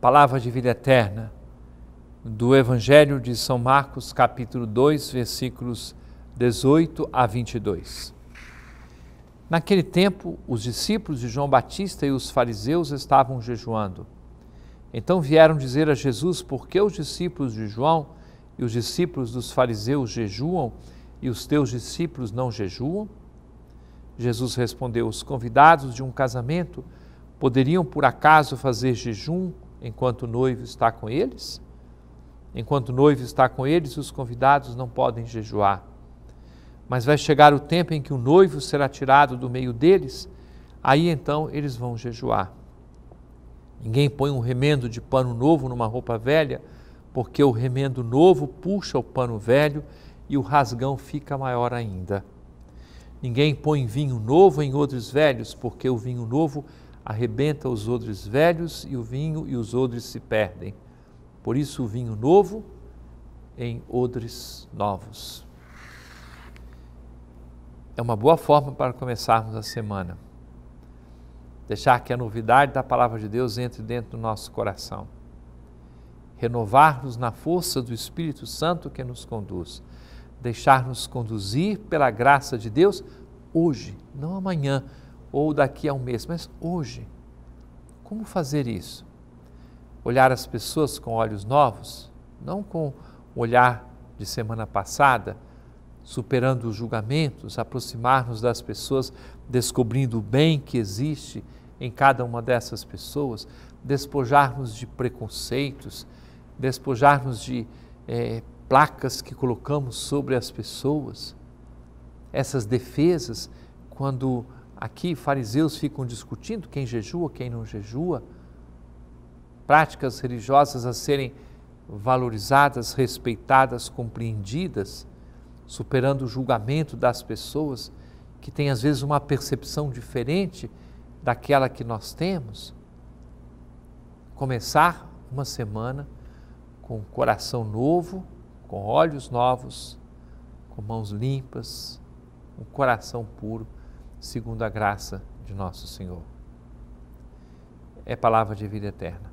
palavra de vida eterna do Evangelho de São Marcos, capítulo 2, versículos 18 a 22. Naquele tempo, os discípulos de João Batista e os fariseus estavam jejuando. Então vieram dizer a Jesus por que os discípulos de João e os discípulos dos fariseus jejuam e os teus discípulos não jejuam? Jesus respondeu: Os convidados de um casamento poderiam por acaso fazer jejum enquanto o noivo está com eles? Enquanto o noivo está com eles, os convidados não podem jejuar. Mas vai chegar o tempo em que o noivo será tirado do meio deles, aí então eles vão jejuar. Ninguém põe um remendo de pano novo numa roupa velha, porque o remendo novo puxa o pano velho e o rasgão fica maior ainda. Ninguém põe vinho novo em outros velhos, porque o vinho novo arrebenta os odres velhos e o vinho e os odres se perdem. Por isso o vinho novo em odres novos. É uma boa forma para começarmos a semana. Deixar que a novidade da palavra de Deus entre dentro do nosso coração. Renovar-nos na força do Espírito Santo que nos conduz. Deixar-nos conduzir pela graça de Deus hoje, não amanhã ou daqui a um mês, mas hoje. Como fazer isso? Olhar as pessoas com olhos novos, não com o olhar de semana passada, superando os julgamentos, aproximar-nos das pessoas, descobrindo o bem que existe em cada uma dessas pessoas, despojar-nos de preconceitos, despojar-nos de é, placas que colocamos sobre as pessoas, essas defesas, quando Aqui, fariseus ficam discutindo quem jejua, quem não jejua, práticas religiosas a serem valorizadas, respeitadas, compreendidas, superando o julgamento das pessoas que têm às vezes uma percepção diferente daquela que nós temos. Começar uma semana com um coração novo, com olhos novos, com mãos limpas, um coração puro segundo a graça de nosso Senhor. É palavra de vida eterna.